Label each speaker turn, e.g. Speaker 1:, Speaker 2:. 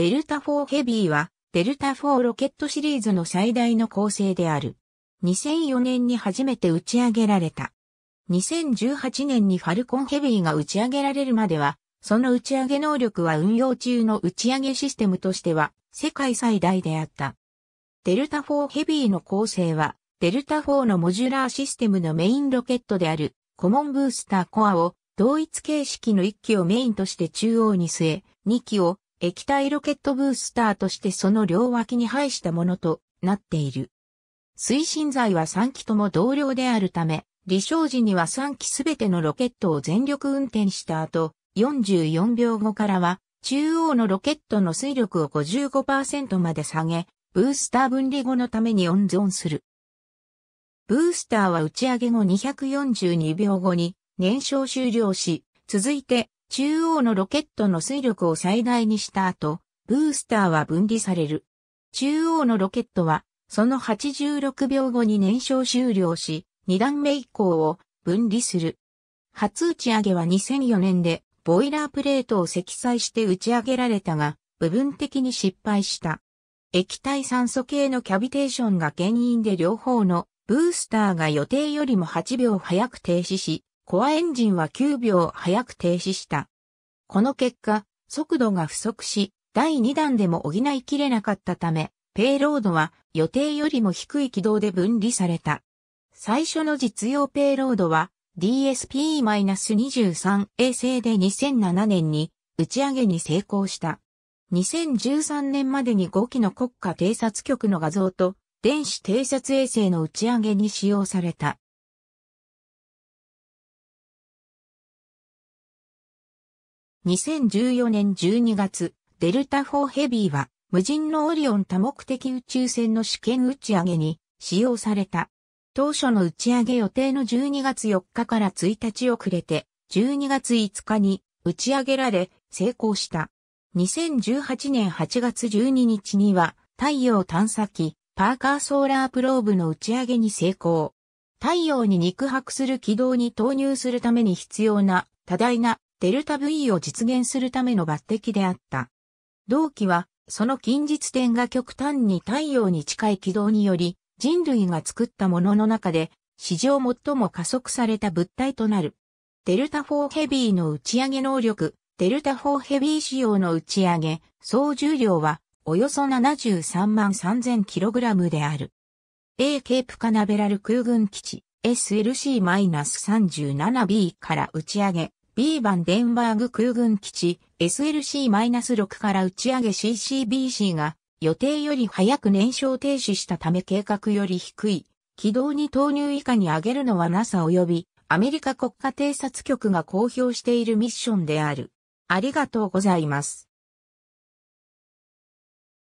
Speaker 1: デルタ4ヘビーは、デルタ4ロケットシリーズの最大の構成である。2004年に初めて打ち上げられた。2018年にファルコンヘビーが打ち上げられるまでは、その打ち上げ能力は運用中の打ち上げシステムとしては世界最大であった。デルタ4ヘビーの構成は、デルタ4のモジュラーシステムのメインロケットであるコモンブースターコアを同一形式の1機をメインとして中央に据え、2機を液体ロケットブースターとしてその両脇に配したものとなっている。推進剤は3機とも同量であるため、離床時には3機すべてのロケットを全力運転した後、44秒後からは、中央のロケットの水力を55%まで下げ、ブースター分離後のために温存する。ブースターは打ち上げ後242秒後に燃焼終了し、続いて中央のロケットの推力を最大にした後、ブースターは分離される。中央のロケットは、その86秒後に燃焼終了し、2段目以降を分離する。初打ち上げは2004年で、ボイラープレートを積載して打ち上げられたが、部分的に失敗した。液体酸素系のキャビテーションが原因で両方のブースターが予定よりも8秒早く停止し、コアエンジンは9秒早く停止した。この結果、速度が不足し、第2弾でも補いきれなかったため、ペイロードは予定よりも低い軌道で分離された。最初の実用ペイロードは DSP-23 衛星で2007年に打ち上げに成功した。2013年までに5機の国家偵察局の画像と電子偵察衛星の打ち上げに使用された。2014年12月、デルタ4ヘビーは、無人のオリオン多目的宇宙船の試験打ち上げに使用された。当初の打ち上げ予定の12月4日から1日遅れて、12月5日に打ち上げられ、成功した。2018年8月12日には、太陽探査機、パーカーソーラープローブの打ち上げに成功。太陽に肉薄する軌道に投入するために必要な多大なデルタ V を実現するための抜擢であった。同期は、その近日点が極端に太陽に近い軌道により、人類が作ったものの中で、史上最も加速された物体となる。デルタ4ヘビーの打ち上げ能力、デルタ4ヘビー仕様の打ち上げ、総重量は、およそ73万 3000kg である。A ケープカナベラル空軍基地 SLC-37B から打ち上げ、B 番デンバーグ空軍基地 SLC-6 から打ち上げ CCBC が予定より早く燃焼停止したため計画より低い軌道に投入以下に上げるのは NASA 及びアメリカ国家偵察局が公表しているミッションである。ありがとうございます。